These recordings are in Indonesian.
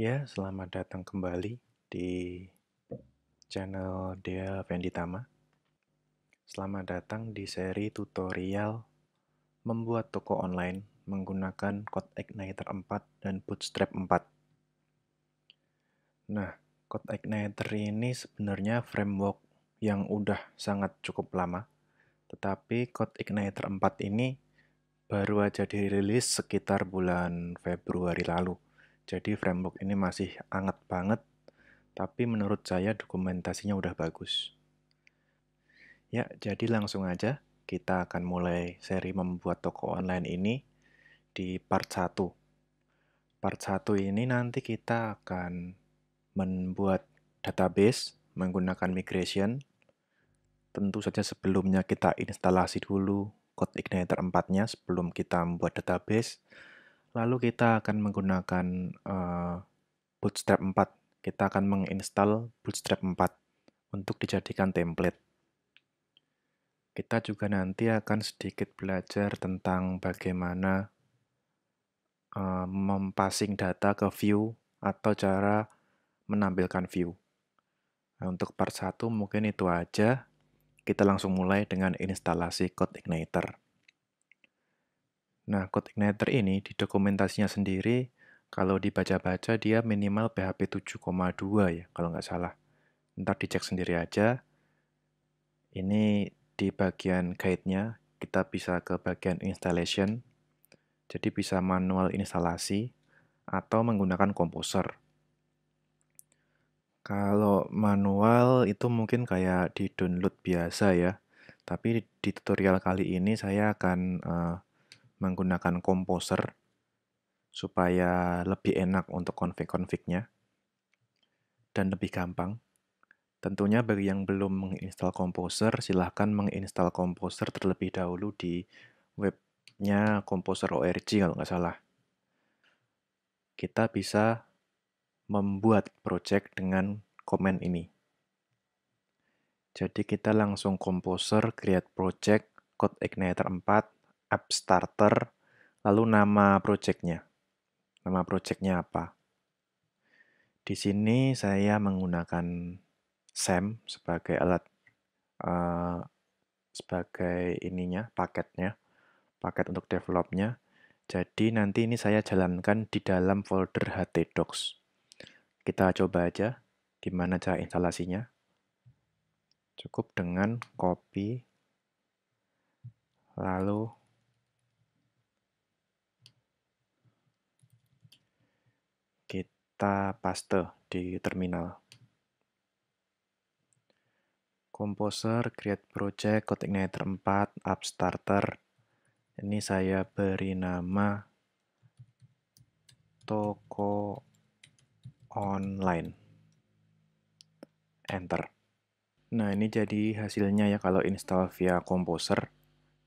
Ya, selamat datang kembali di channel Dea Venditama. Selamat datang di seri tutorial membuat toko online menggunakan Code Igniter 4 dan Bootstrap 4. Nah, Code Igniter ini sebenarnya framework yang udah sangat cukup lama, tetapi Code Igniter 4 ini baru aja dirilis sekitar bulan Februari lalu jadi framework ini masih anget banget, tapi menurut saya dokumentasinya udah bagus. Ya, jadi langsung aja kita akan mulai seri membuat toko online ini di part 1. Part 1 ini nanti kita akan membuat database menggunakan migration. Tentu saja sebelumnya kita instalasi dulu code igniter 4-nya sebelum kita membuat database. Lalu kita akan menggunakan uh, Bootstrap 4. Kita akan menginstal Bootstrap 4 untuk dijadikan template. Kita juga nanti akan sedikit belajar tentang bagaimana uh, mempassing data ke view atau cara menampilkan view. Nah, untuk part 1 mungkin itu aja. Kita langsung mulai dengan instalasi code igniter. Nah, code igniter ini di dokumentasinya sendiri, kalau dibaca-baca dia minimal PHP 7,2 ya, kalau nggak salah. Ntar dicek sendiri aja. Ini di bagian guide-nya, kita bisa ke bagian installation. Jadi bisa manual instalasi atau menggunakan komposer. Kalau manual itu mungkin kayak di download biasa ya, tapi di tutorial kali ini saya akan uh, menggunakan Composer supaya lebih enak untuk config-confignya dan lebih gampang. Tentunya bagi yang belum menginstal Composer, silahkan menginstal Composer terlebih dahulu di webnya Composer ORG kalau nggak salah. Kita bisa membuat project dengan komen ini. Jadi kita langsung Composer create project code igniter 4 app starter, lalu nama projectnya. Nama projectnya apa? Di sini saya menggunakan Sem sebagai alat uh, sebagai ininya paketnya, paket untuk developnya. Jadi nanti ini saya jalankan di dalam folder htdocs. Kita coba aja gimana cara instalasinya. Cukup dengan copy lalu kita paste di terminal. Composer, Create Project, Code 4, App Starter. Ini saya beri nama toko online. Enter. Nah, ini jadi hasilnya ya kalau install via Composer.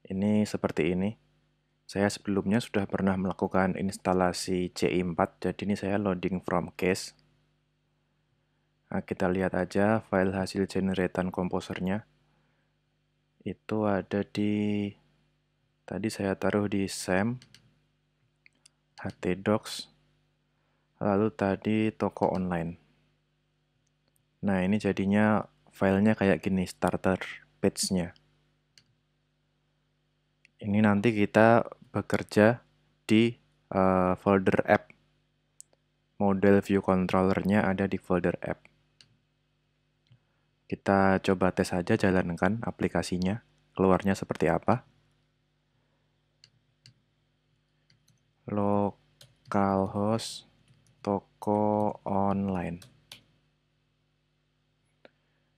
Ini seperti ini. Saya sebelumnya sudah pernah melakukan instalasi CI4, jadi ini saya loading from cache. Nah, kita lihat aja file hasil generatan komposernya. Itu ada di, tadi saya taruh di SAM, htdocs, lalu tadi toko online. Nah, ini jadinya filenya kayak gini, starter page-nya ini nanti kita bekerja di uh, folder app. Model view controllernya ada di folder app. Kita coba tes saja jalankan aplikasinya, keluarnya seperti apa. Localhost toko online.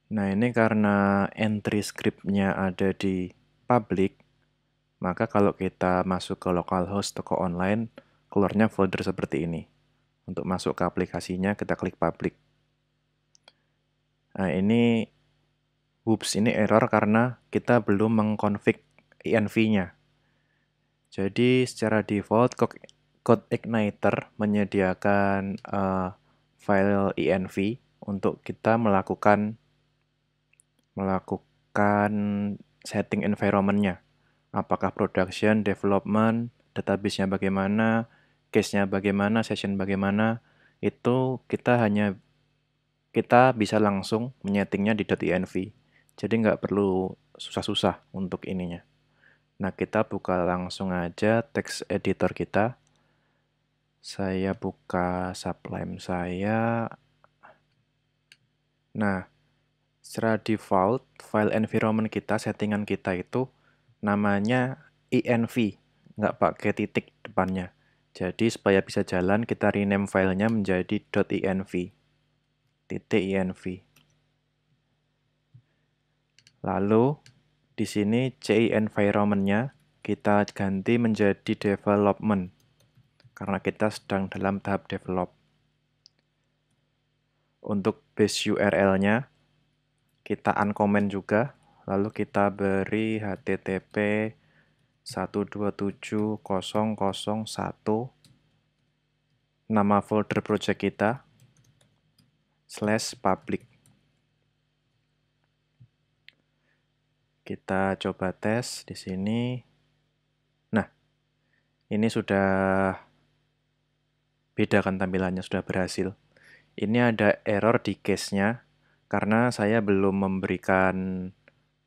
Nah, ini karena entry script-nya ada di public, maka kalau kita masuk ke localhost toko online, keluarnya folder seperti ini. Untuk masuk ke aplikasinya, kita klik public. Nah, ini whoops, ini error karena kita belum mengkonfig env-nya. Jadi secara default code igniter menyediakan uh, file env untuk kita melakukan melakukan setting environment-nya apakah production, development, database-nya bagaimana, case-nya bagaimana, session bagaimana, itu kita hanya kita bisa langsung menyetingnya di .env. Jadi nggak perlu susah-susah untuk ininya. Nah, kita buka langsung aja text editor kita. Saya buka sublime saya. Nah, secara default, file environment kita, settingan kita itu namanya INV e nggak pakai titik depannya. Jadi supaya bisa jalan, kita rename filenya menjadi .inv titik inv e Lalu di sini C environment kita ganti menjadi development karena kita sedang dalam tahap develop. Untuk base URL-nya kita uncomment juga lalu kita beri http 127001 nama folder project kita slash public kita coba tes di sini nah ini sudah beda kan tampilannya sudah berhasil ini ada error di case-nya karena saya belum memberikan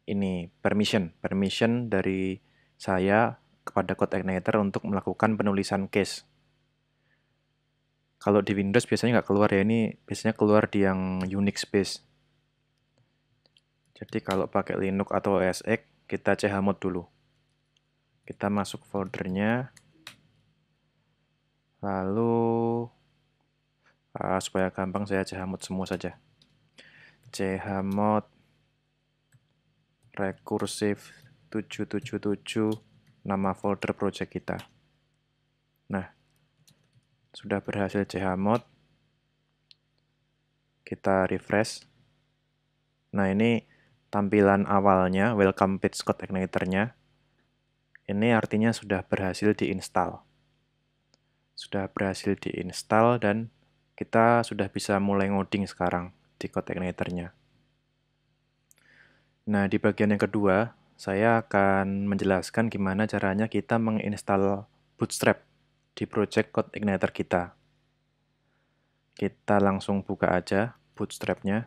ini permission, permission dari saya kepada Code Igniter untuk melakukan penulisan case. Kalau di Windows biasanya nggak keluar ya, ini biasanya keluar di yang Unix space. Jadi kalau pakai Linux atau OS X, kita chmod dulu. Kita masuk foldernya, lalu uh, supaya gampang saya chmod semua saja. chmod rekursif 777 nama folder project kita. Nah, sudah berhasil chmod. Kita refresh. Nah, ini tampilan awalnya, welcome page code igniter-nya. Ini artinya sudah berhasil diinstal. Sudah berhasil diinstal dan kita sudah bisa mulai ngoding sekarang di code igniter-nya. Nah, di bagian yang kedua, saya akan menjelaskan gimana caranya kita menginstal Bootstrap di project Code Igniter kita. Kita langsung buka aja Bootstrap-nya.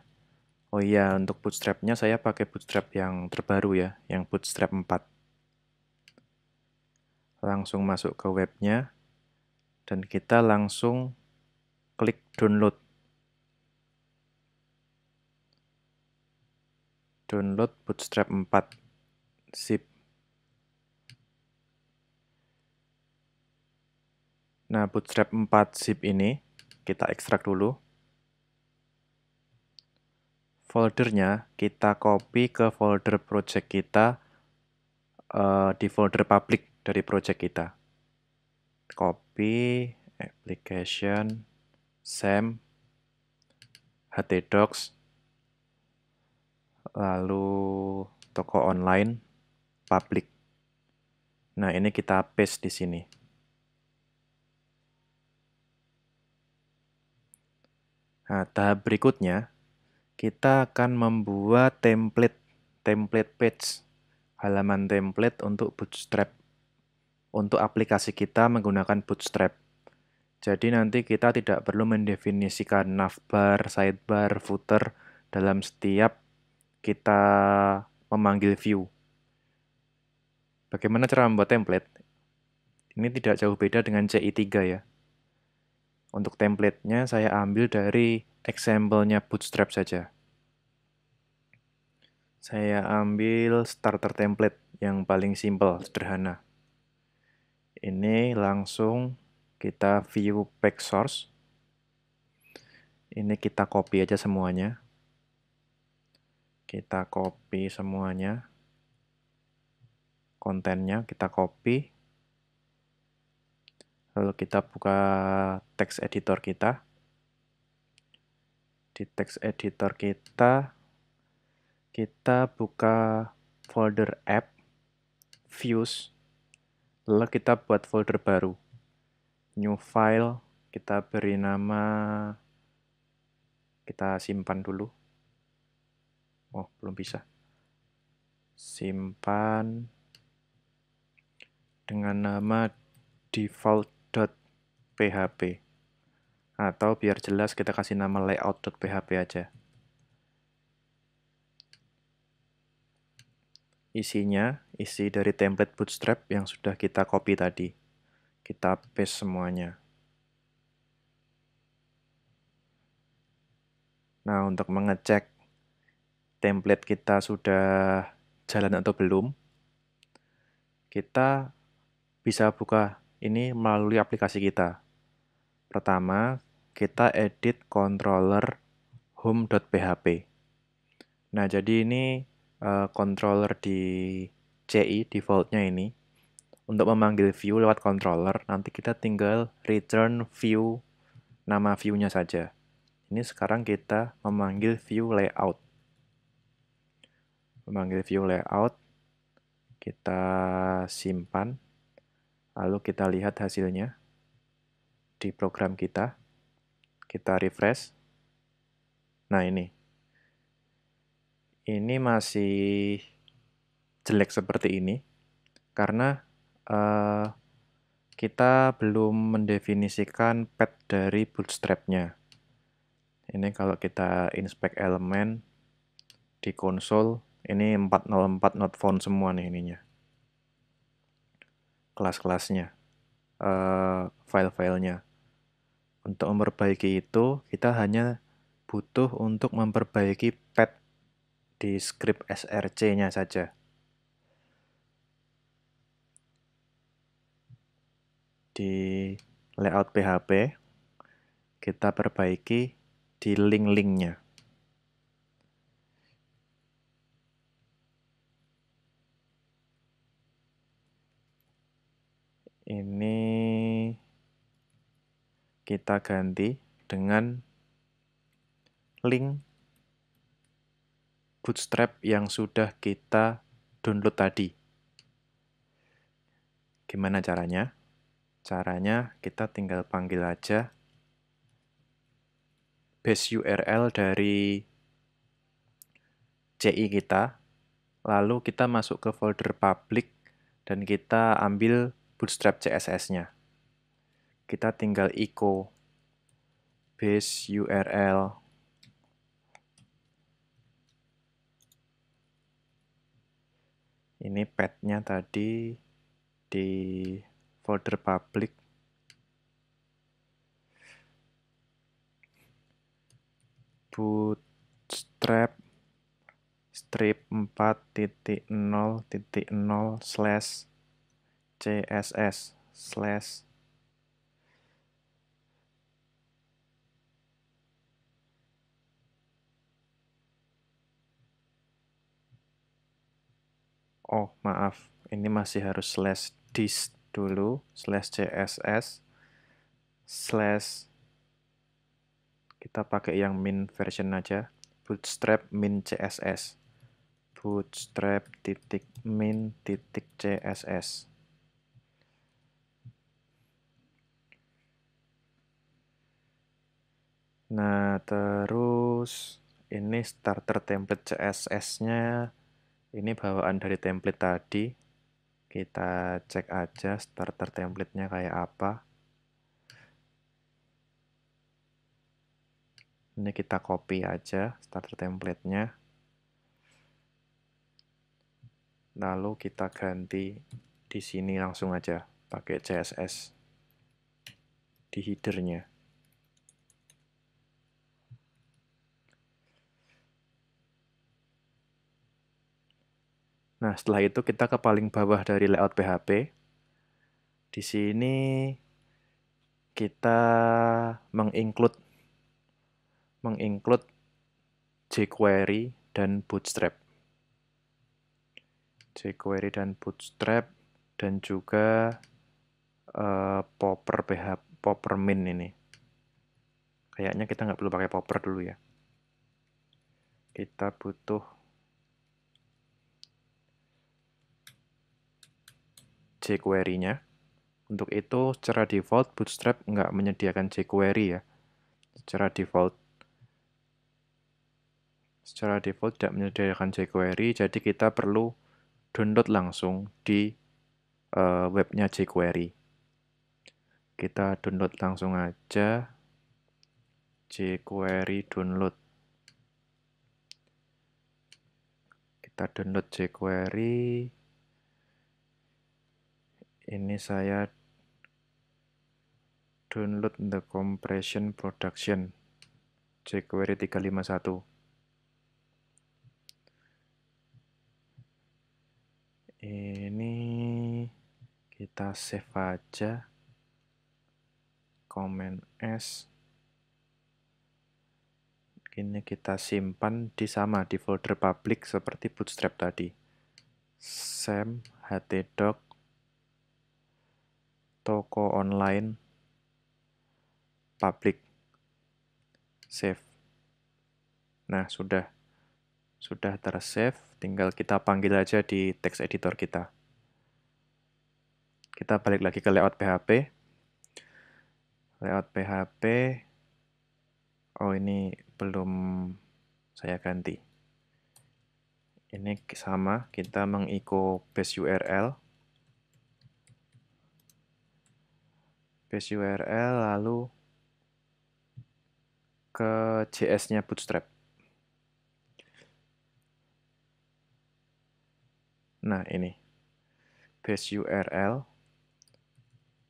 Oh iya, untuk Bootstrap-nya saya pakai Bootstrap yang terbaru ya, yang Bootstrap 4. Langsung masuk ke webnya, dan kita langsung klik download. Download Bootstrap 4 zip. Nah, Bootstrap 4 zip ini kita ekstrak dulu. Foldernya kita copy ke folder project kita uh, di folder public dari project kita. Copy application sam htdocs lalu toko online, public. Nah, ini kita paste di sini. Nah, tahap berikutnya kita akan membuat template template page halaman template untuk Bootstrap untuk aplikasi kita menggunakan Bootstrap. Jadi nanti kita tidak perlu mendefinisikan navbar, sidebar, footer dalam setiap kita memanggil view. Bagaimana cara membuat template? Ini tidak jauh beda dengan CI3 ya. Untuk templatenya saya ambil dari example-nya Bootstrap saja. Saya ambil starter template yang paling simple, sederhana. Ini langsung kita view pack source. Ini kita copy aja semuanya kita copy semuanya kontennya kita copy lalu kita buka text editor kita di text editor kita kita buka folder app views lalu kita buat folder baru new file kita beri nama kita simpan dulu Oh, belum bisa. Simpan dengan nama default.php atau biar jelas kita kasih nama layout.php aja. Isinya isi dari template bootstrap yang sudah kita copy tadi. Kita paste semuanya. Nah, untuk mengecek template kita sudah jalan atau belum, kita bisa buka ini melalui aplikasi kita. Pertama, kita edit controller home.php. Nah, jadi ini uh, controller di CI defaultnya ini. Untuk memanggil view lewat controller, nanti kita tinggal return view nama view-nya saja. Ini sekarang kita memanggil view layout memanggil view layout, kita simpan, lalu kita lihat hasilnya di program kita. Kita refresh. Nah, ini. Ini masih jelek seperti ini karena uh, kita belum mendefinisikan path dari bootstrapnya. Ini kalau kita inspect elemen di konsol, ini 404 not found semua nih ininya. Kelas-kelasnya. Uh, file-filenya. Untuk memperbaiki itu, kita hanya butuh untuk memperbaiki pet di script src-nya saja. Di layout PHP, kita perbaiki di link-linknya. ini kita ganti dengan link Bootstrap yang sudah kita download tadi. Gimana caranya? Caranya kita tinggal panggil aja base URL dari CI kita, lalu kita masuk ke folder public dan kita ambil bootstrap CSS-nya. Kita tinggal echo base URL ini path tadi di folder public bootstrap strip 4.0.0 slash css slash oh maaf ini masih harus slash dis dulu slash css slash kita pakai yang min version aja bootstrap min css bootstrap titik min titik css Nah, terus ini starter template CSS-nya ini bawaan dari template tadi. Kita cek aja starter template-nya kayak apa. Ini kita copy aja starter template-nya. Lalu kita ganti di sini langsung aja pakai CSS di header-nya. Nah, setelah itu kita ke paling bawah dari layout PHP. Di sini kita menginclude menginclude jQuery dan Bootstrap. jQuery dan Bootstrap dan juga uh, popper PHP popper min ini. Kayaknya kita nggak perlu pakai popper dulu ya. Kita butuh jQuery-nya. Untuk itu, secara default, Bootstrap nggak menyediakan jQuery ya. Secara default. Secara default tidak menyediakan jQuery, jadi kita perlu download langsung di uh, webnya jQuery. Kita download langsung aja jQuery download. Kita download jQuery ini saya download the compression production jQuery 351 ini kita save aja comment s ini kita simpan di sama di folder public seperti bootstrap tadi sam htdoc toko online, public, save. Nah, sudah sudah tersave, tinggal kita panggil aja di text editor kita. Kita balik lagi ke layout PHP. Layout PHP Oh, ini belum saya ganti. Ini sama, kita mengiko base URL. space URL lalu ke JS-nya Bootstrap. Nah, ini. Base URL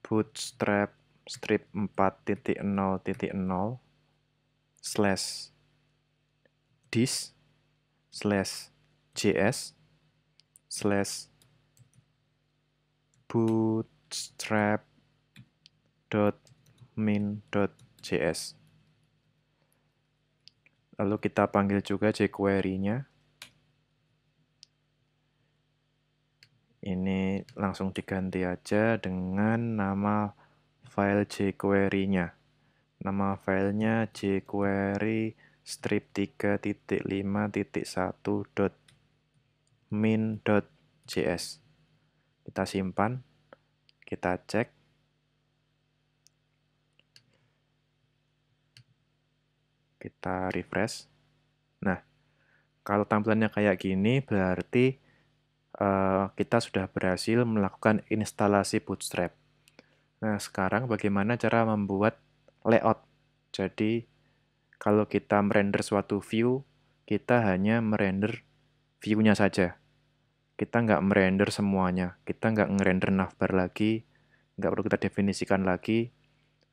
bootstrap strip 4.0.0 slash dis slash js slash bootstrap min.js. Lalu kita panggil juga jQuery-nya. Ini langsung diganti aja dengan nama file jQuery-nya. Nama filenya jQuery strip 3.5.1.min.js. Kita simpan, kita cek. Kita refresh. Nah, kalau tampilannya kayak gini berarti uh, kita sudah berhasil melakukan instalasi Bootstrap. Nah, sekarang bagaimana cara membuat layout? Jadi, kalau kita merender suatu view, kita hanya merender view-nya saja. Kita nggak merender semuanya. Kita nggak ngerender navbar lagi, nggak perlu kita definisikan lagi,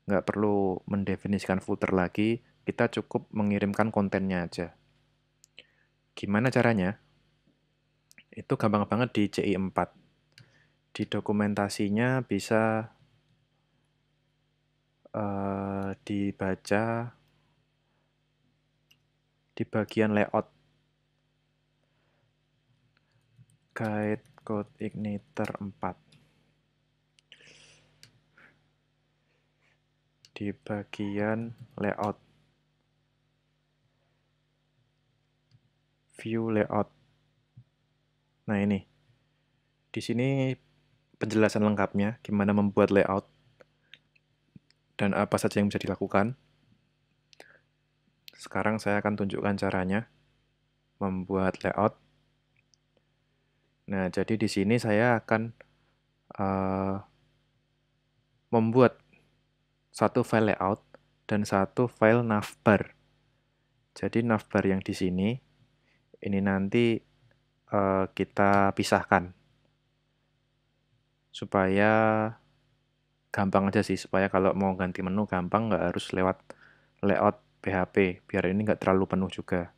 nggak perlu mendefinisikan footer lagi, kita cukup mengirimkan kontennya aja. Gimana caranya? Itu gampang banget di CI4. Di dokumentasinya bisa uh, dibaca di bagian layout guide code igniter 4 di bagian layout view layout. Nah, ini. Di sini penjelasan lengkapnya gimana membuat layout dan apa saja yang bisa dilakukan. Sekarang saya akan tunjukkan caranya membuat layout. Nah, jadi di sini saya akan uh, membuat satu file layout dan satu file navbar. Jadi navbar yang di sini ini nanti uh, kita pisahkan supaya gampang aja sih supaya kalau mau ganti menu gampang nggak harus lewat layout PHP biar ini nggak terlalu penuh juga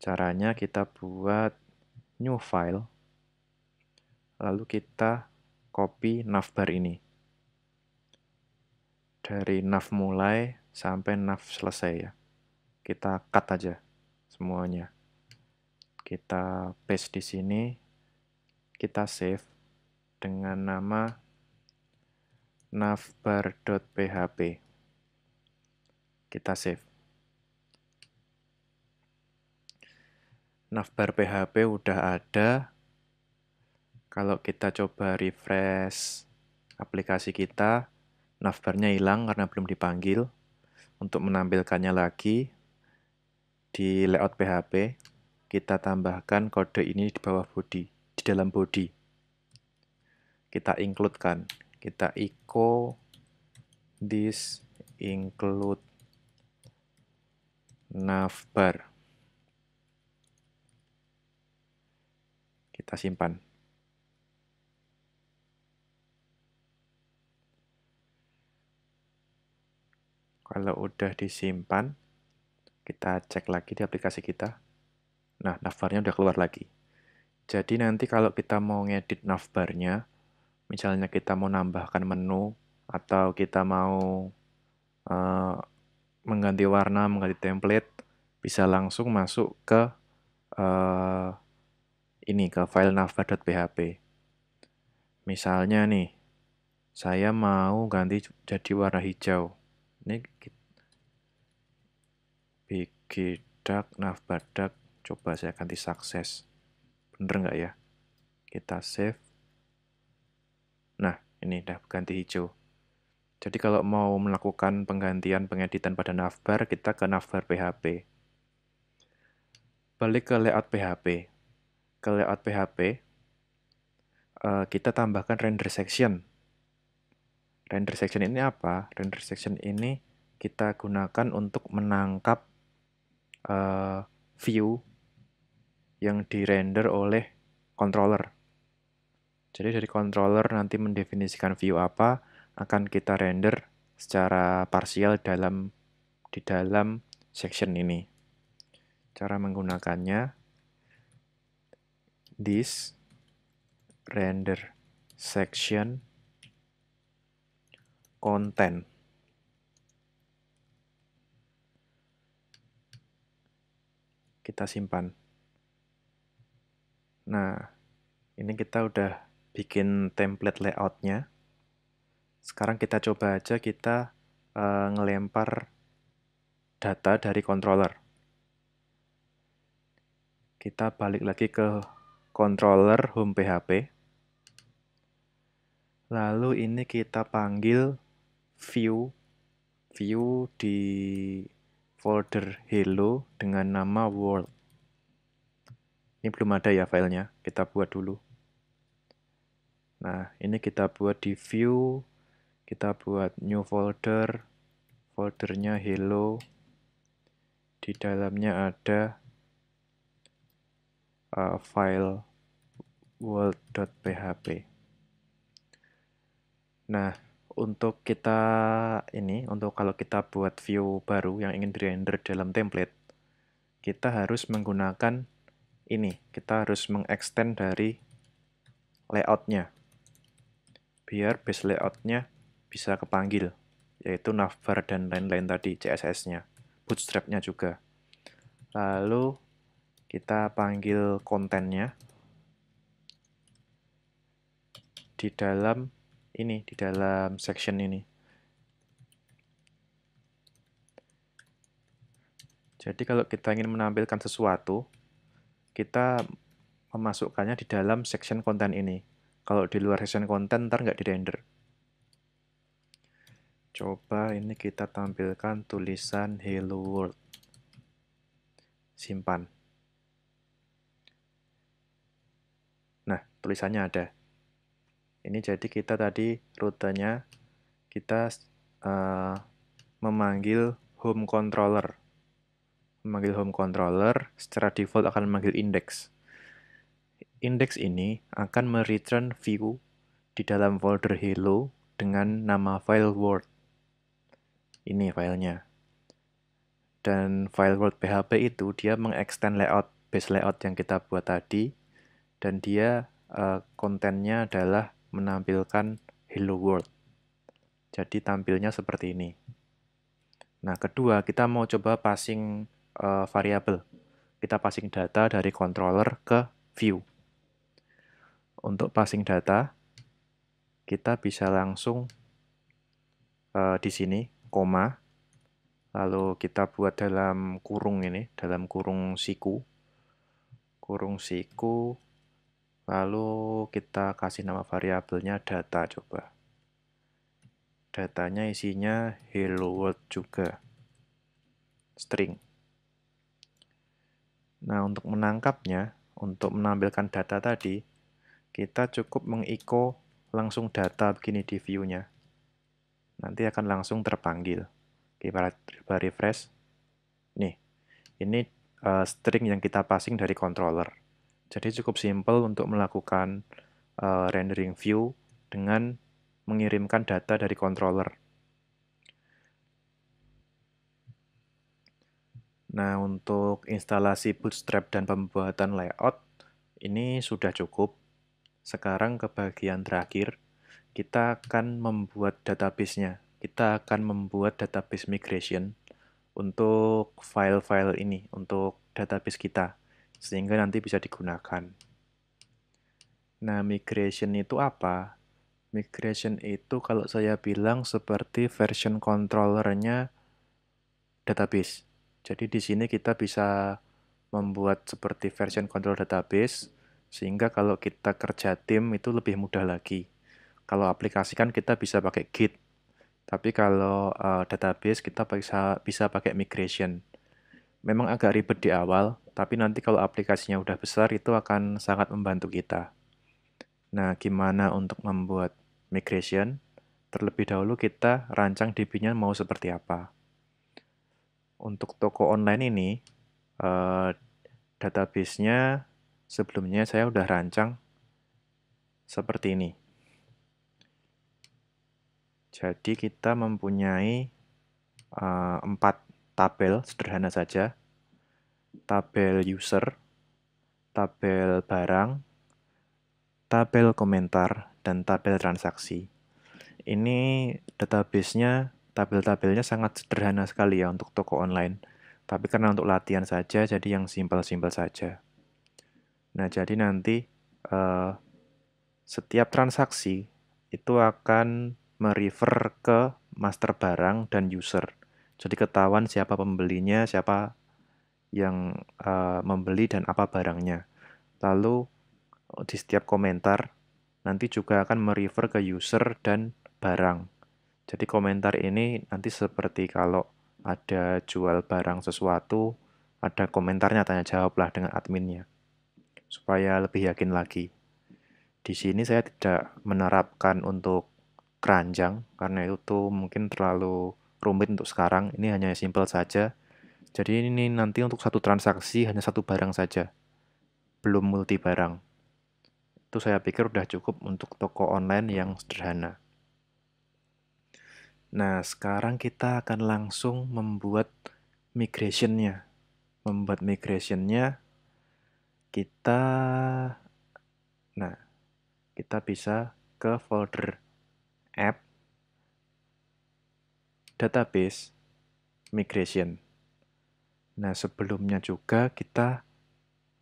caranya kita buat new file lalu kita copy navbar ini dari nav mulai sampai nav selesai ya kita cut aja semuanya kita paste di sini, kita save dengan nama navbar.php. Kita save. Navbar PHP udah ada. Kalau kita coba refresh aplikasi kita, navbarnya hilang karena belum dipanggil. Untuk menampilkannya lagi di layout PHP, kita tambahkan kode ini di bawah body, di dalam body. Kita include kan, kita echo this include navbar. Kita simpan. Kalau udah disimpan, kita cek lagi di aplikasi kita. Nah, navbarnya udah keluar lagi. Jadi nanti kalau kita mau ngedit navbarnya, misalnya kita mau nambahkan menu, atau kita mau uh, mengganti warna, mengganti template, bisa langsung masuk ke uh, ini, ke file navbar.php. Misalnya nih, saya mau ganti jadi warna hijau. Ini bikin dark navbar dark coba saya ganti sukses bener nggak ya kita save nah ini udah ganti hijau jadi kalau mau melakukan penggantian pengeditan pada navbar kita ke navbar PHP balik ke layout PHP ke layout PHP eh, kita tambahkan render section render section ini apa render section ini kita gunakan untuk menangkap uh, view yang dirender oleh controller. Jadi dari controller nanti mendefinisikan view apa akan kita render secara parsial dalam di dalam section ini. Cara menggunakannya this render section content kita simpan Nah, ini kita udah bikin template layoutnya. Sekarang kita coba aja kita uh, ngelempar data dari controller. Kita balik lagi ke controller home PHP. Lalu ini kita panggil view view di folder hello dengan nama world. Ini belum ada ya filenya, kita buat dulu. Nah, ini kita buat di view, kita buat new folder, foldernya hello, di dalamnya ada uh, file world.php. Nah, untuk kita ini, untuk kalau kita buat view baru yang ingin di-render dalam template, kita harus menggunakan ini kita harus mengextend dari layoutnya biar base layoutnya bisa kepanggil yaitu navbar dan lain-lain tadi CSS-nya bootstrap-nya juga lalu kita panggil kontennya di dalam ini di dalam section ini jadi kalau kita ingin menampilkan sesuatu kita memasukkannya di dalam section konten ini. Kalau di luar section konten, ntar nggak di-render. Coba ini kita tampilkan tulisan Hello World. Simpan. Nah, tulisannya ada. Ini jadi kita tadi rutenya kita uh, memanggil home controller memanggil home controller, secara default akan memanggil index. Index ini akan mereturn view di dalam folder hello dengan nama file world. Ini filenya. Dan file world PHP itu dia mengextend layout base layout yang kita buat tadi dan dia uh, kontennya adalah menampilkan hello world. Jadi tampilnya seperti ini. Nah, kedua kita mau coba passing uh, eh, variabel. Kita passing data dari controller ke view. Untuk passing data, kita bisa langsung uh, di sini, koma, lalu kita buat dalam kurung ini, dalam kurung siku, kurung siku, lalu kita kasih nama variabelnya data coba. Datanya isinya hello world juga, string. Nah, untuk menangkapnya, untuk menampilkan data tadi, kita cukup mengiko langsung data begini di view-nya. Nanti akan langsung terpanggil. Kita coba refresh. Nih, ini uh, string yang kita passing dari controller. Jadi cukup simple untuk melakukan uh, rendering view dengan mengirimkan data dari controller. Nah, untuk instalasi bootstrap dan pembuatan layout, ini sudah cukup. Sekarang ke bagian terakhir, kita akan membuat database-nya. Kita akan membuat database migration untuk file-file ini, untuk database kita, sehingga nanti bisa digunakan. Nah, migration itu apa? Migration itu kalau saya bilang seperti version controller-nya database jadi di sini kita bisa membuat seperti version control database sehingga kalau kita kerja tim itu lebih mudah lagi. Kalau aplikasi kan kita bisa pakai Git, tapi kalau uh, database kita bisa bisa pakai migration. Memang agak ribet di awal, tapi nanti kalau aplikasinya udah besar itu akan sangat membantu kita. Nah, gimana untuk membuat migration? Terlebih dahulu kita rancang DB-nya mau seperti apa untuk toko online ini uh, database-nya sebelumnya saya udah rancang seperti ini. Jadi kita mempunyai eh, empat tabel sederhana saja. Tabel user, tabel barang, tabel komentar, dan tabel transaksi. Ini database-nya Tabel-tabelnya sangat sederhana sekali ya untuk toko online. Tapi karena untuk latihan saja, jadi yang simpel-simpel saja. Nah, jadi nanti uh, setiap transaksi itu akan merefer ke master barang dan user. Jadi ketahuan siapa pembelinya, siapa yang uh, membeli dan apa barangnya. Lalu di setiap komentar nanti juga akan merefer ke user dan barang. Jadi komentar ini nanti seperti kalau ada jual barang sesuatu, ada komentarnya tanya jawablah dengan adminnya supaya lebih yakin lagi. Di sini saya tidak menerapkan untuk keranjang karena itu tuh mungkin terlalu rumit untuk sekarang. Ini hanya simple saja. Jadi ini nanti untuk satu transaksi hanya satu barang saja. Belum multi barang. Itu saya pikir sudah cukup untuk toko online yang sederhana. Nah, sekarang kita akan langsung membuat migrationnya. Membuat migrationnya kita, nah, kita bisa ke folder app, database, migration. Nah, sebelumnya juga kita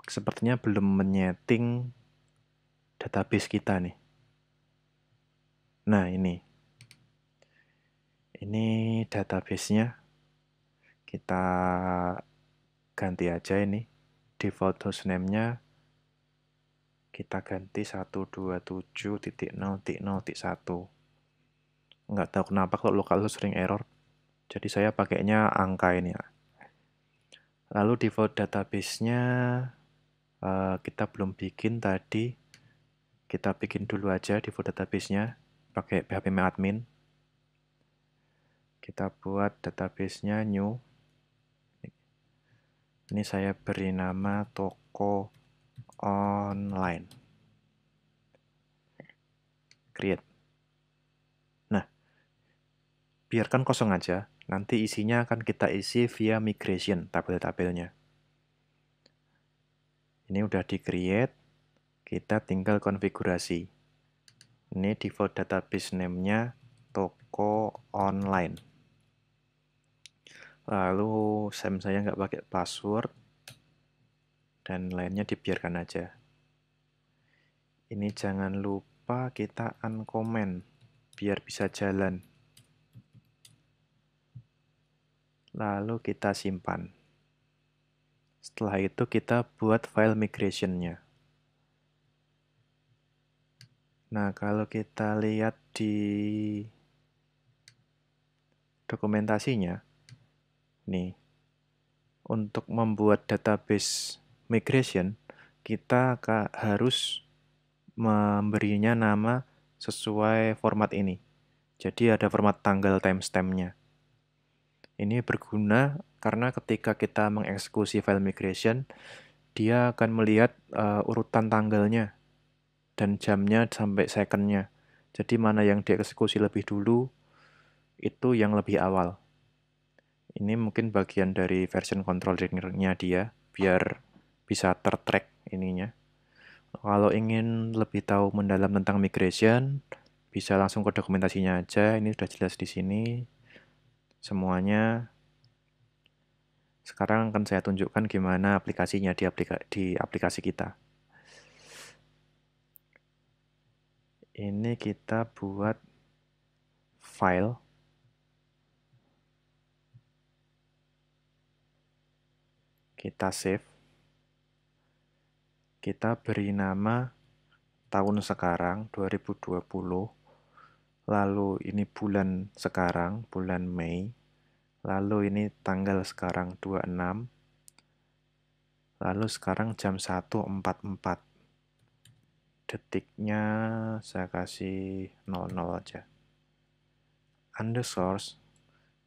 sepertinya belum menyeting database kita nih. Nah, ini ini databasenya kita ganti aja ini default hostname-nya kita ganti 127.0.0.1 nggak tahu kenapa kalau lokal host sering error jadi saya pakainya angka ini ya lalu default database-nya eh, kita belum bikin tadi kita bikin dulu aja default database-nya pakai phpmyadmin kita buat database nya new ini saya beri nama toko online create nah biarkan kosong aja nanti isinya akan kita isi via migration tabel-tabelnya ini udah di create kita tinggal konfigurasi ini default database name nya toko online lalu sem saya nggak pakai password dan lainnya dibiarkan aja ini jangan lupa kita uncomment biar bisa jalan lalu kita simpan setelah itu kita buat file migrationnya Nah, kalau kita lihat di dokumentasinya, nih untuk membuat database migration kita harus memberinya nama sesuai format ini. Jadi ada format tanggal timestampnya. Ini berguna karena ketika kita mengeksekusi file migration, dia akan melihat uh, urutan tanggalnya dan jamnya sampai secondnya. Jadi mana yang dieksekusi lebih dulu, itu yang lebih awal. Ini mungkin bagian dari version control-nya dia biar bisa tertrack ininya. Kalau ingin lebih tahu mendalam tentang migration, bisa langsung ke dokumentasinya aja. Ini sudah jelas di sini semuanya. Sekarang akan saya tunjukkan gimana aplikasinya di, aplika di aplikasi kita. Ini kita buat file kita save, kita beri nama tahun sekarang 2020, lalu ini bulan sekarang, bulan Mei, lalu ini tanggal sekarang 26, lalu sekarang jam 1.44 detiknya saya kasih 00 aja. Underscore,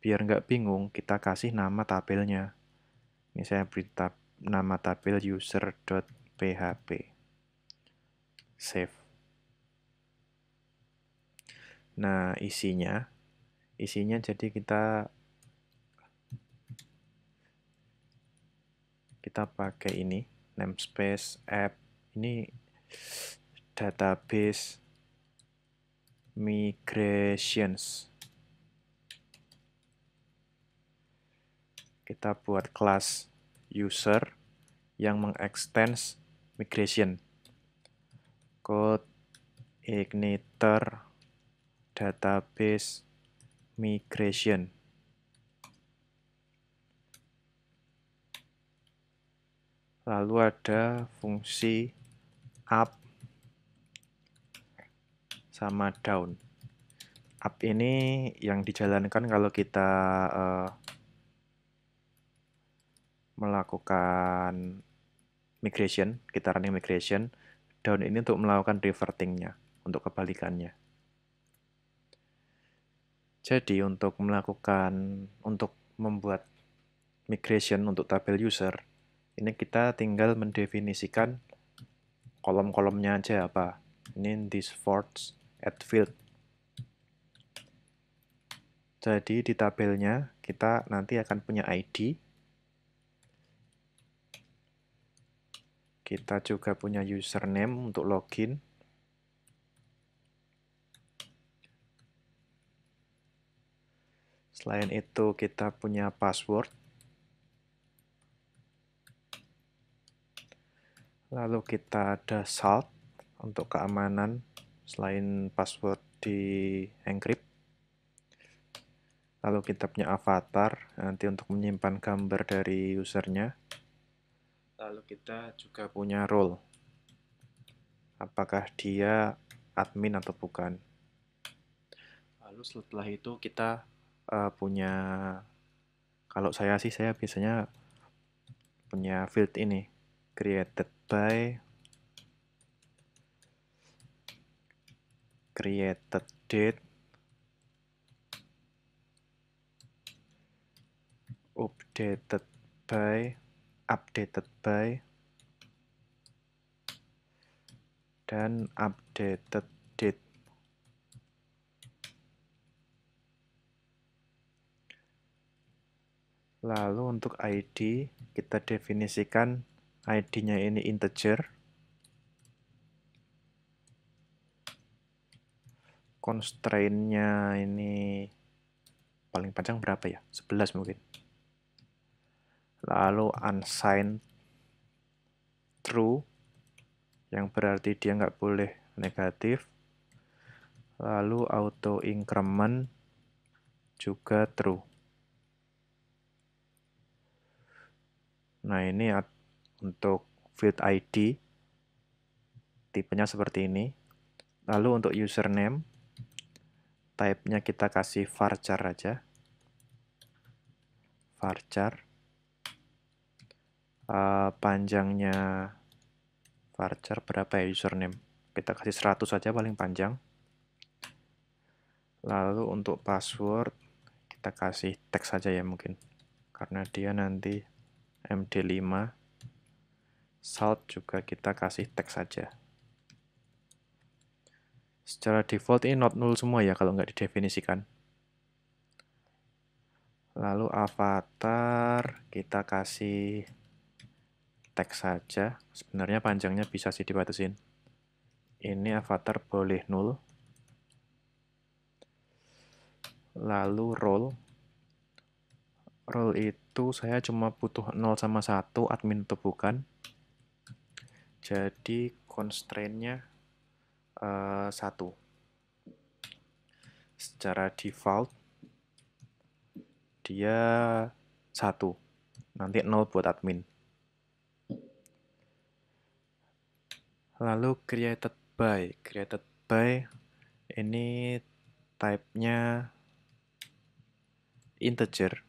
biar nggak bingung, kita kasih nama tabelnya. Ini saya beri tab, nama tabel user.php. Save. Nah, isinya isinya jadi kita kita pakai ini namespace app ini database migrations kita buat kelas user yang mengextends migration code igniter database migration lalu ada fungsi up sama down up ini yang dijalankan kalau kita uh, melakukan migration, kita running migration, down ini untuk melakukan revertingnya, untuk kebalikannya. Jadi untuk melakukan, untuk membuat migration untuk tabel user, ini kita tinggal mendefinisikan kolom-kolomnya aja apa. Ini this force at field jadi di tabelnya kita nanti akan punya ID Kita juga punya username untuk login. Selain itu kita punya password. Lalu kita ada salt untuk keamanan selain password di encrypt. Lalu kita punya avatar nanti untuk menyimpan gambar dari usernya lalu kita juga punya role apakah dia admin atau bukan lalu setelah itu kita uh, punya kalau saya sih saya biasanya punya field ini created by created date updated by updated by dan updated date lalu untuk id kita definisikan id-nya ini integer constraint-nya ini paling panjang berapa ya 11 mungkin lalu unsigned true yang berarti dia nggak boleh negatif lalu auto increment juga true nah ini untuk field ID tipenya seperti ini lalu untuk username type-nya kita kasih varchar aja varchar Eh, panjangnya varchar berapa ya username kita kasih 100 saja paling panjang lalu untuk password kita kasih teks saja ya mungkin karena dia nanti md5 salt juga kita kasih teks saja secara default ini not null semua ya kalau nggak didefinisikan lalu avatar kita kasih teks saja. Sebenarnya panjangnya bisa sih dibatasin. Ini avatar boleh nul. Lalu role. Role itu saya cuma butuh 0 sama 1, admin atau bukan. Jadi constraint-nya uh, eh, 1. Secara default, dia 1. Nanti 0 buat admin. Lalu created by, created by ini type-nya integer.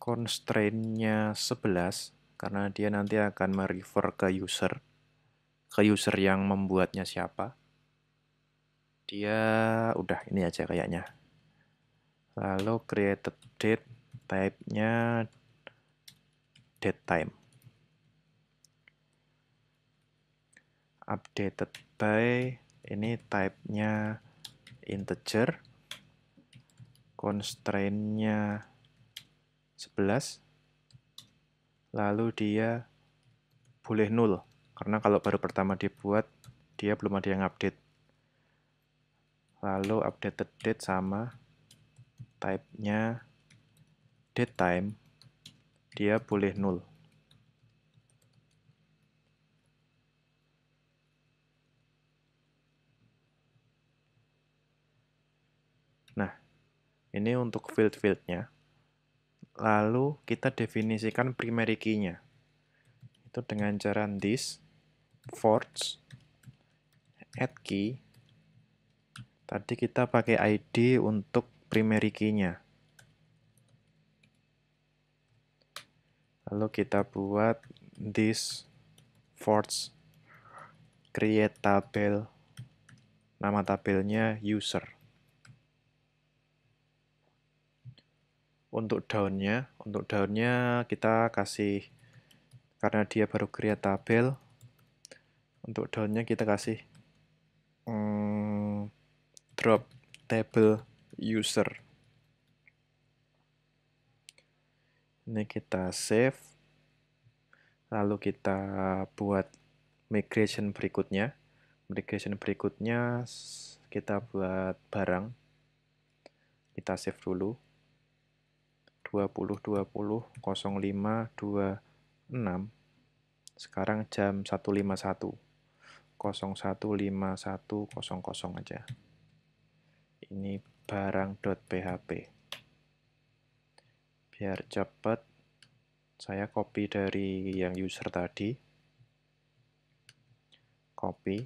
Constraint-nya 11 karena dia nanti akan merefer ke user, ke user yang membuatnya siapa. Dia udah ini aja kayaknya. Lalu created date type-nya date time. updated by ini type-nya integer constraint-nya 11 lalu dia boleh nul karena kalau baru pertama dibuat dia belum ada yang update lalu updated date sama type-nya date time dia boleh nul Ini untuk field-fieldnya. Lalu kita definisikan primary key-nya. Itu dengan cara this forge add key. Tadi kita pakai ID untuk primary key-nya. Lalu kita buat this forge create tabel nama tabelnya user. untuk daunnya. Untuk daunnya kita kasih karena dia baru create tabel. Untuk daunnya kita kasih hmm, drop table user. Ini kita save. Lalu kita buat migration berikutnya. Migration berikutnya kita buat barang. Kita save dulu. 2020 05 26 sekarang jam 151 015100 aja ini barang.php biar cepat saya copy dari yang user tadi copy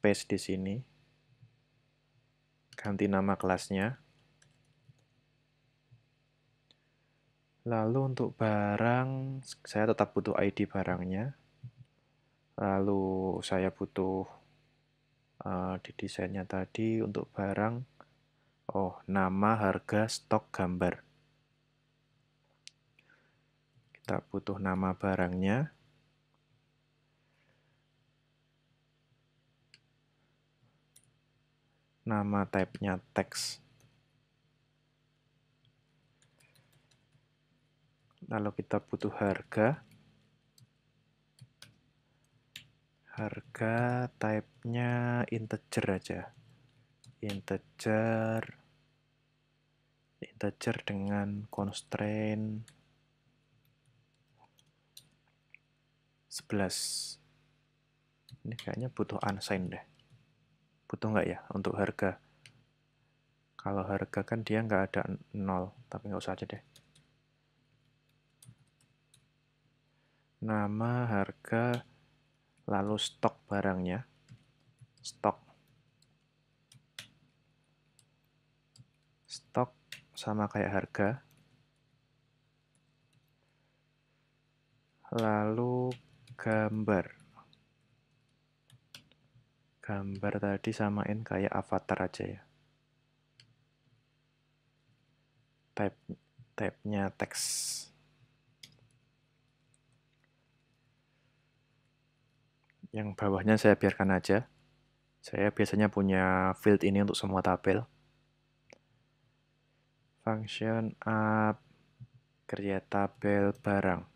paste di sini ganti nama kelasnya Lalu untuk barang, saya tetap butuh ID barangnya. Lalu saya butuh uh, eh, di desainnya tadi untuk barang, oh nama, harga, stok, gambar. Kita butuh nama barangnya. Nama type-nya teks. lalu kita butuh harga harga type-nya integer aja integer integer dengan constraint 11 ini kayaknya butuh unsigned deh butuh nggak ya untuk harga kalau harga kan dia nggak ada nol tapi nggak usah aja deh nama harga lalu stok barangnya stok stok sama kayak harga lalu gambar gambar tadi samain kayak avatar aja ya tab tabnya teks Yang bawahnya saya biarkan aja. Saya biasanya punya field ini untuk semua tabel. Function up kerja tabel barang.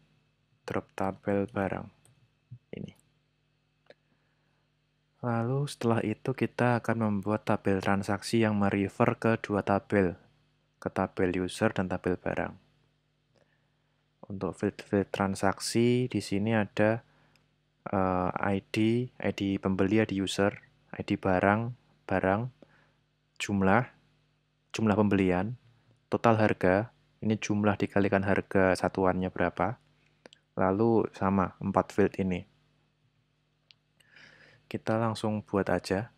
Drop tabel barang. Ini. Lalu setelah itu kita akan membuat tabel transaksi yang merefer ke dua tabel. Ke tabel user dan tabel barang. Untuk field-field transaksi di sini ada uh, eh, ID, ID pembeli, ID user, ID barang, barang, jumlah, jumlah pembelian, total harga, ini jumlah dikalikan harga satuannya berapa, lalu sama 4 field ini. Kita langsung buat aja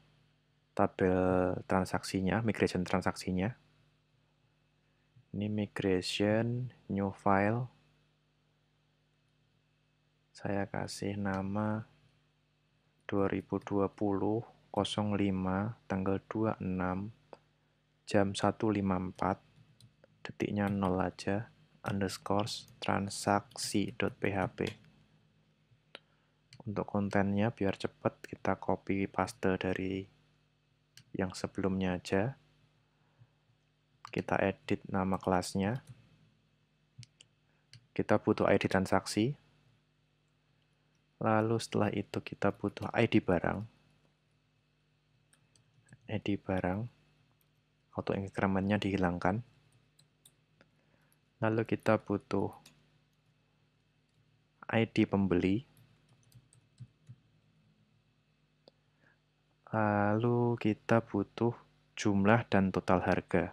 tabel transaksinya, migration transaksinya. Ini migration, new file, saya kasih nama 2020 05 tanggal 26 jam 154 detiknya 0 aja underscore transaksi.php untuk kontennya biar cepat kita copy paste dari yang sebelumnya aja kita edit nama kelasnya kita butuh ID transaksi Lalu setelah itu kita butuh ID barang. ID barang. Auto increment-nya dihilangkan. Lalu kita butuh ID pembeli. Lalu kita butuh jumlah dan total harga.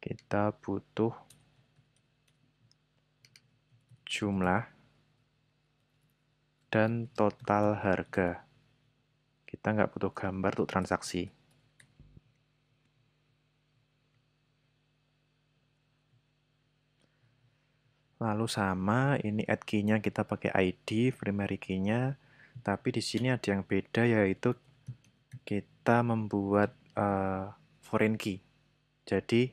Kita butuh jumlah dan total harga. Kita nggak butuh gambar untuk transaksi. Lalu sama, ini add key-nya kita pakai ID, primary key-nya. Tapi di sini ada yang beda yaitu kita membuat uh, foreign key. Jadi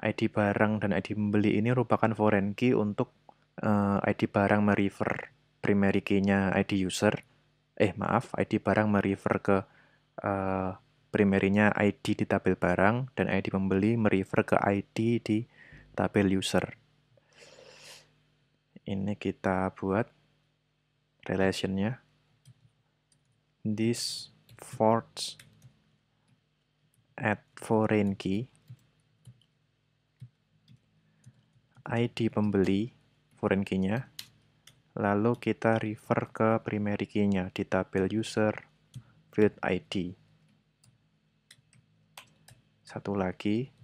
ID barang dan ID membeli ini merupakan foreign key untuk uh, eh, ID barang merefer primary key-nya ID user, eh maaf, ID barang merefer ke uh, primary-nya ID di tabel barang, dan ID pembeli merefer ke ID di tabel user. Ini kita buat relation-nya. This force at foreign key ID pembeli foreign key-nya Lalu kita refer ke primary key-nya di tabel user field ID. Satu lagi,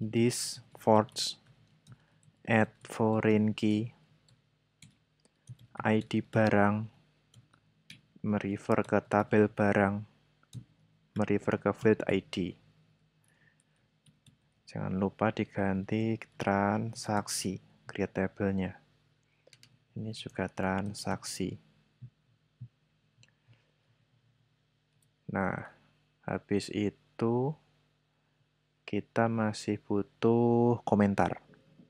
this forge add foreign key ID barang merefer ke tabel barang merefer ke field ID jangan lupa diganti transaksi create tabelnya ini juga transaksi nah habis itu kita masih butuh komentar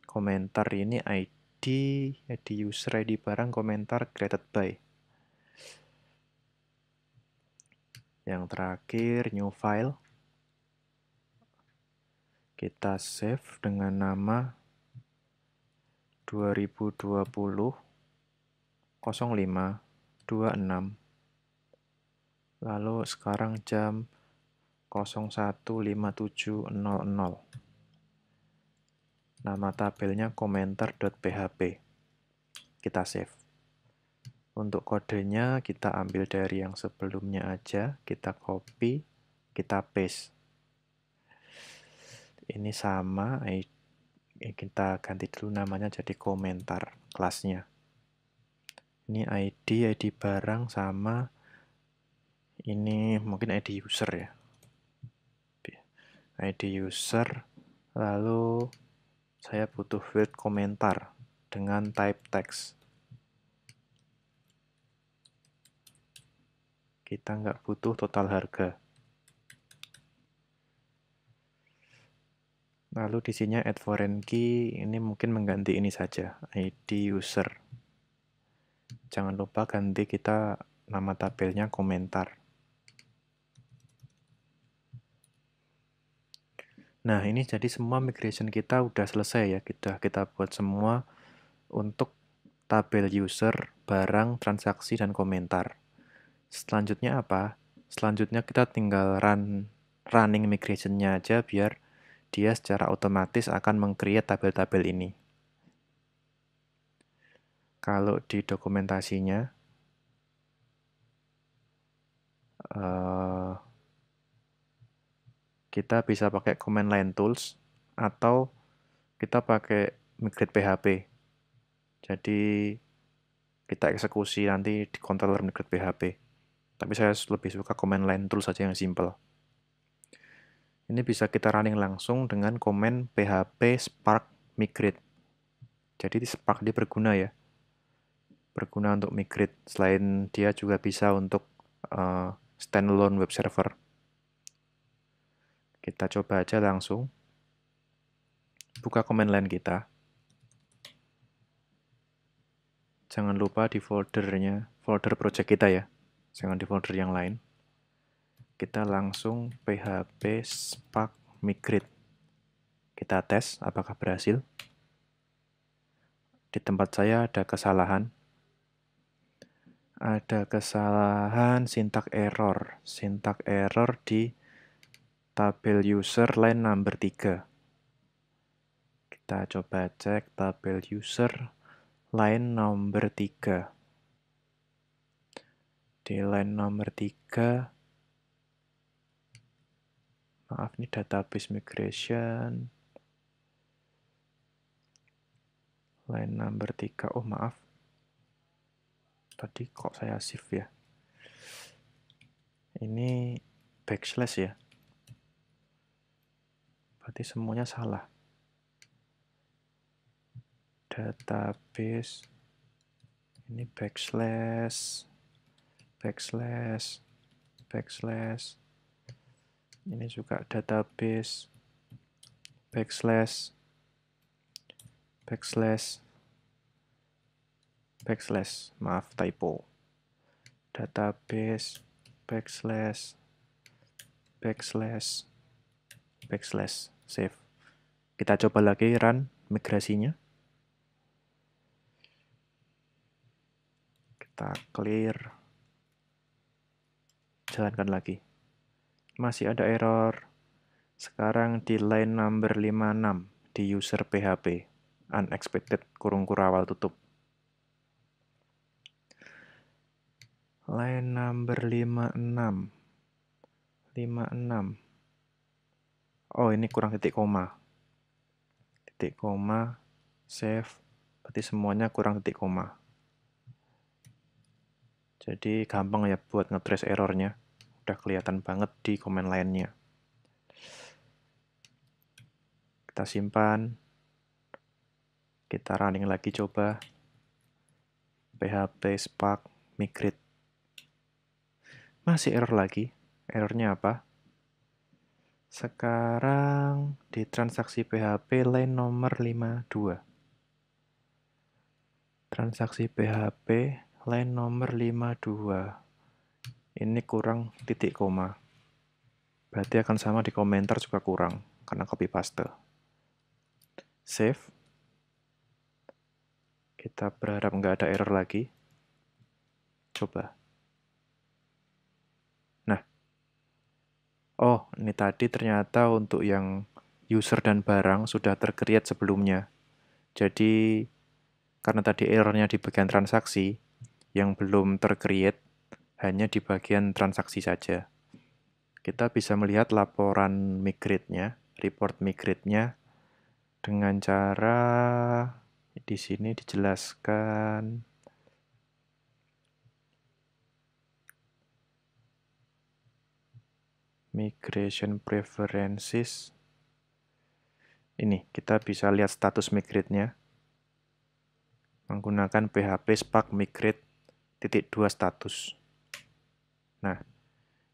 komentar ini ID ID user ID barang komentar created by yang terakhir new file kita save dengan nama 2020 05.26. Lalu sekarang jam 01.57.00. Nama tabelnya komentar.php. Kita save. Untuk kodenya kita ambil dari yang sebelumnya aja, kita copy, kita paste. Ini sama, eh, kita ganti dulu namanya jadi komentar kelasnya ini ID ID barang sama ini mungkin ID user ya ID user lalu saya butuh field komentar dengan type text kita nggak butuh total harga lalu di sini add foreign key ini mungkin mengganti ini saja ID user jangan lupa ganti kita nama tabelnya komentar. Nah, ini jadi semua migration kita udah selesai ya. Kita kita buat semua untuk tabel user, barang, transaksi dan komentar. Selanjutnya apa? Selanjutnya kita tinggal run running migration-nya aja biar dia secara otomatis akan meng-create tabel-tabel ini kalau di dokumentasinya uh, kita bisa pakai command line tools atau kita pakai migrate PHP. Jadi kita eksekusi nanti di controller migrate PHP. Tapi saya lebih suka command line tools saja yang simple. Ini bisa kita running langsung dengan command php spark migrate. Jadi di Spark dia berguna ya berguna untuk migrate. Selain dia juga bisa untuk uh, standalone web server. Kita coba aja langsung. Buka command line kita. Jangan lupa di foldernya, folder project kita ya. Jangan di folder yang lain. Kita langsung php spark migrate. Kita tes apakah berhasil. Di tempat saya ada kesalahan ada kesalahan sintak error, sintak error di tabel user line number 3. Kita coba cek tabel user line number 3. Di line number 3 Maaf ini database migration line number 3. Oh maaf, tadi kok saya shift ya ini backslash ya berarti semuanya salah database ini backslash backslash backslash ini juga database backslash backslash backslash maaf typo database backslash backslash backslash save kita coba lagi run migrasinya kita clear jalankan lagi masih ada error sekarang di line number 56 di user PHP unexpected kurung kurawal tutup Line number 56. 56. Oh, ini kurang titik koma. Titik koma, save, berarti semuanya kurang titik koma. Jadi gampang ya buat ngetrace errornya. Udah kelihatan banget di komen lainnya. Kita simpan. Kita running lagi coba. PHP Spark Migrate masih error lagi. Errornya apa? Sekarang di transaksi PHP line nomor 52. Transaksi PHP line nomor 52. Ini kurang titik koma. Berarti akan sama di komentar juga kurang karena copy paste. Save. Kita berharap nggak ada error lagi. Coba. Oh, ini tadi ternyata untuk yang user dan barang sudah tercreate sebelumnya. Jadi, karena tadi errornya di bagian transaksi, yang belum tercreate hanya di bagian transaksi saja. Kita bisa melihat laporan migrate-nya, report migrate-nya, dengan cara di sini dijelaskan migration preferences ini kita bisa lihat status migrate-nya menggunakan PHP Spark migrate titik dua status. Nah,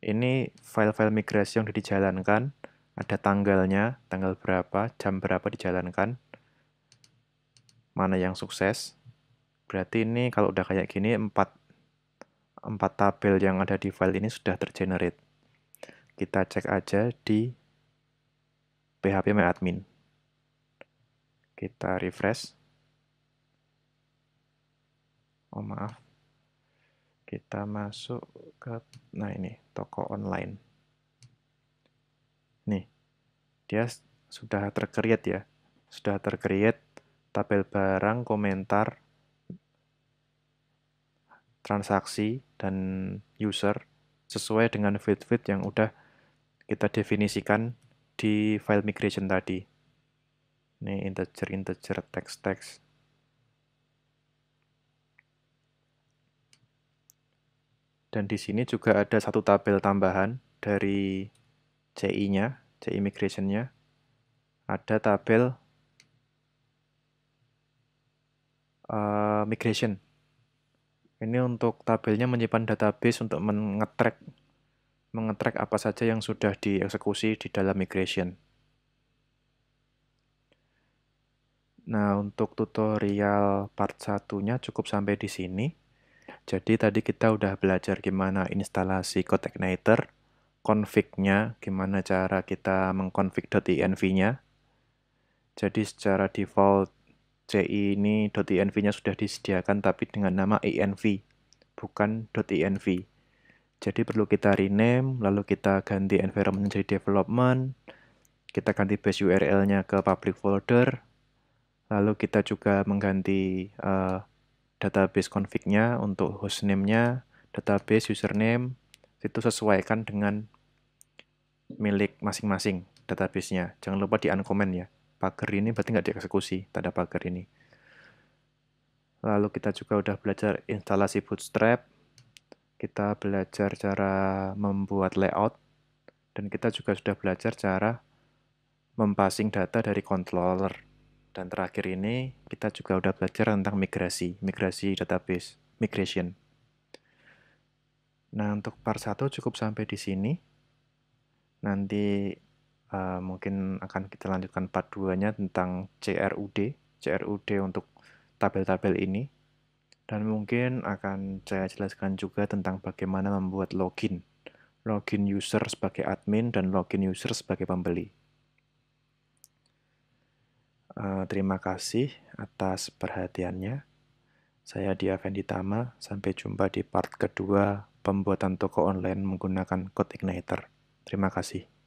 ini file-file migrasi yang dijalankan, ada tanggalnya, tanggal berapa, jam berapa dijalankan, mana yang sukses. Berarti ini kalau udah kayak gini, empat empat tabel yang ada di file ini sudah tergenerate kita cek aja di PHP My Admin. Kita refresh. Oh maaf, kita masuk ke, nah ini, toko online. Nih, dia sudah tercreate ya, sudah tercreate tabel barang, komentar, transaksi, dan user sesuai dengan fit-fit yang udah kita definisikan di file migration tadi. Ini integer, integer, text, text. Dan di sini juga ada satu tabel tambahan dari CI-nya, CI migration-nya. Ada tabel uh, migration. Ini untuk tabelnya menyimpan database untuk mengetrack mengetrek apa saja yang sudah dieksekusi di dalam migration. Nah, untuk tutorial part satunya cukup sampai di sini. Jadi tadi kita udah belajar gimana instalasi Codeigniter, config-nya, gimana cara kita mengkonfig env nya Jadi secara default CI ini .env-nya sudah disediakan tapi dengan nama env, bukan .env. Jadi perlu kita rename, lalu kita ganti environment menjadi development, kita ganti base URL-nya ke public folder, lalu kita juga mengganti uh, database config-nya untuk hostname-nya, database username, itu sesuaikan dengan milik masing-masing database-nya. Jangan lupa di uncomment ya. Pagar ini berarti nggak dieksekusi, tanda pagar ini. Lalu kita juga udah belajar instalasi Bootstrap, kita belajar cara membuat layout, dan kita juga sudah belajar cara mempassing data dari controller. Dan terakhir ini, kita juga sudah belajar tentang migrasi, migrasi database, migration. Nah, untuk part 1 cukup sampai di sini. Nanti uh, mungkin akan kita lanjutkan part 2-nya tentang CRUD, CRUD untuk tabel-tabel ini. Dan mungkin akan saya jelaskan juga tentang bagaimana membuat login. Login user sebagai admin dan login user sebagai pembeli. Eh, terima kasih atas perhatiannya. Saya Dia Tama. sampai jumpa di part kedua pembuatan toko online menggunakan Code Igniter. Terima kasih.